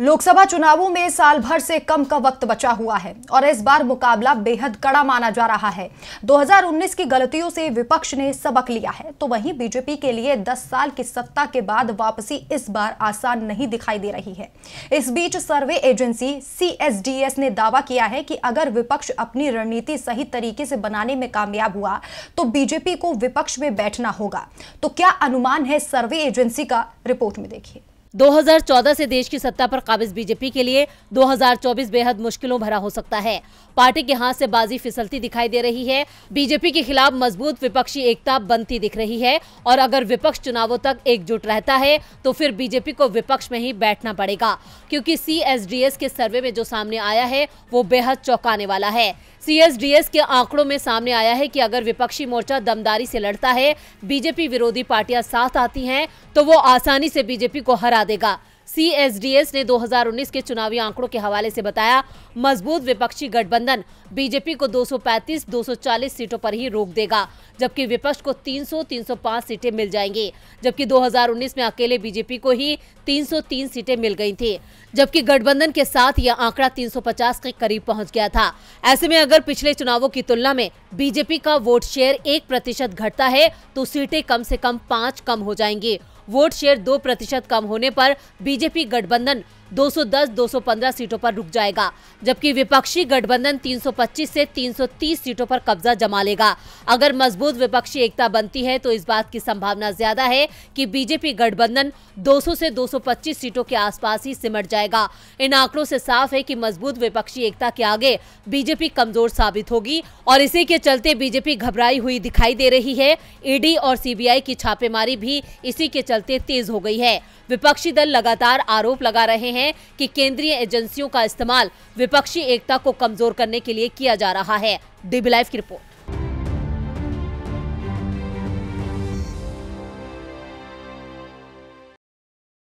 लोकसभा चुनावों में साल भर से कम का वक्त बचा हुआ है और इस बार मुकाबला बेहद कड़ा माना जा रहा है 2019 की गलतियों से विपक्ष ने सबक लिया है तो वहीं बीजेपी के लिए 10 साल की सत्ता के बाद वापसी इस बार आसान नहीं दिखाई दे रही है इस बीच सर्वे एजेंसी सीएसडीएस ने दावा किया है कि अगर विपक्ष अपनी रणनीति सही तरीके से बनाने में कामयाब हुआ तो बीजेपी को विपक्ष में बैठना होगा तो क्या अनुमान है सर्वे एजेंसी का रिपोर्ट में देखिए 2014 से देश की सत्ता पर काबिज बीजेपी के लिए 2024 बेहद मुश्किलों भरा हो सकता है पार्टी के हाथ से बाजी फिसलती दिखाई दे रही है बीजेपी के खिलाफ मजबूत विपक्षी एकता बनती दिख रही है और अगर विपक्ष चुनावों तक एकजुट रहता है तो फिर बीजेपी को विपक्ष में ही बैठना पड़ेगा क्योंकि सी के सर्वे में जो सामने आया है वो बेहद चौंकाने वाला है सीएसडीएस के आंकड़ों में सामने आया है कि अगर विपक्षी मोर्चा दमदारी से लड़ता है बीजेपी विरोधी पार्टियां साथ आती हैं तो वो आसानी से बीजेपी को हरा देगा सीएसडीएस ने 2019 के चुनावी आंकड़ों के हवाले से बताया मजबूत विपक्षी गठबंधन बीजेपी को 235, 240 सीटों पर ही रोक देगा जबकि विपक्ष को 300, 305 सीटें मिल जाएंगी जबकि 2019 में अकेले बीजेपी को ही 303 सीटें मिल गई थी जबकि गठबंधन के साथ यह आंकड़ा 350 के करीब पहुंच गया था ऐसे में अगर पिछले चुनावों की तुलना में बीजेपी का वोट शेयर एक प्रतिशत घटता है तो सीटें कम ऐसी कम पाँच कम हो जाएंगी वोट शेयर दो प्रतिशत कम होने पर बीजेपी गठबंधन 210-215 सीटों पर रुक जाएगा जबकि विपक्षी गठबंधन 325 से 330 सीटों पर कब्जा जमा लेगा अगर मजबूत विपक्षी एकता बनती है तो इस बात की संभावना ज्यादा है कि बीजेपी गठबंधन 200 से 225 सीटों के आसपास ही सिमट जाएगा इन आंकड़ों से साफ है कि मजबूत विपक्षी एकता के आगे बीजेपी कमजोर साबित होगी और इसी के चलते बीजेपी घबराई हुई दिखाई दे रही है ईडी और सीबीआई की छापेमारी भी इसी के चलते तेज हो गई है विपक्षी दल लगातार आरोप लगा रहे हैं हैं कि केंद्रीय एजेंसियों का इस्तेमाल विपक्षी एकता को कमजोर करने के लिए किया जा रहा है डीबी लाइव की रिपोर्ट